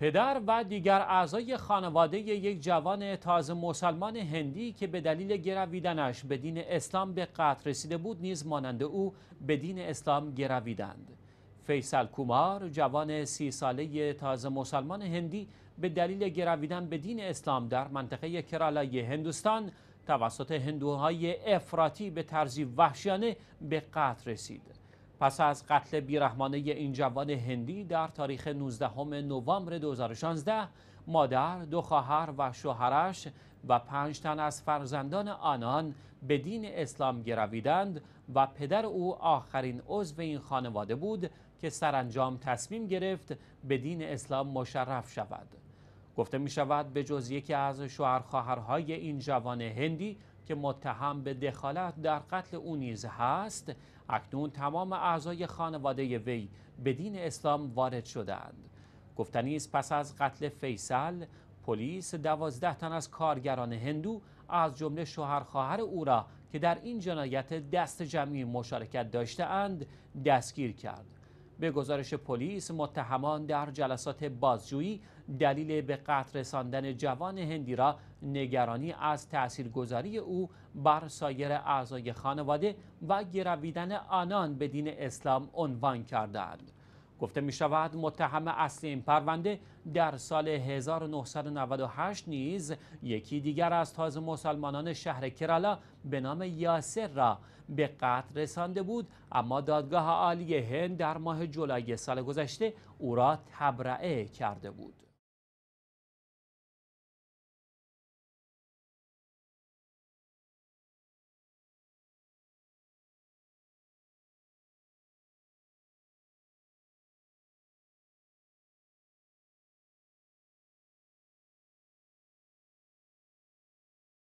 پدر و دیگر اعضای خانواده یک جوان تازه مسلمان هندی که به دلیل گرویدنش به دین اسلام به قتل رسیده بود نیز مانند او به دین اسلام گرویدند فیصل کومار جوان سی ساله تازه مسلمان هندی به دلیل گرویدن به دین اسلام در منطقه کرالای هندوستان توسط هندوهای افراطی به طرزی وحشیانه به قتل رسید پس از قتل بیرحمانه این جوان هندی در تاریخ 19 نوامبر 2016 مادر، دو خواهر و شوهرش و پنج تن از فرزندان آنان به دین اسلام گرویدند و پدر او آخرین عضو این خانواده بود که سرانجام تصمیم گرفت به دین اسلام مشرف شود. گفته می شود به جز یکی از شوهر خواهرهای این جوان هندی که متهم به دخالت در قتل او نیز هست اکنون تمام اعضای خانواده وی به دین اسلام وارد شدند گفتنی است پس از قتل فیصل پلیس دوازده تن از کارگران هندو از جمله شوهر خواهر او را که در این جنایت دست جمعی مشارکت داشتهاند دستگیر کرد به گزارش پلیس متهمان در جلسات بازجویی دلیل به قتل رساندن جوان هندی را نگرانی از تاثیرگذاری او بر سایر اعضای خانواده و گرویدن آنان به دین اسلام عنوان کردند. گفته می شود متهم اصلی این پرونده در سال 1998 نیز یکی دیگر از تازه مسلمانان شهر کرالا به نام یاسر را به قتل رسانده بود اما دادگاه عالی هند در ماه جولای سال گذشته او را تبرعه کرده بود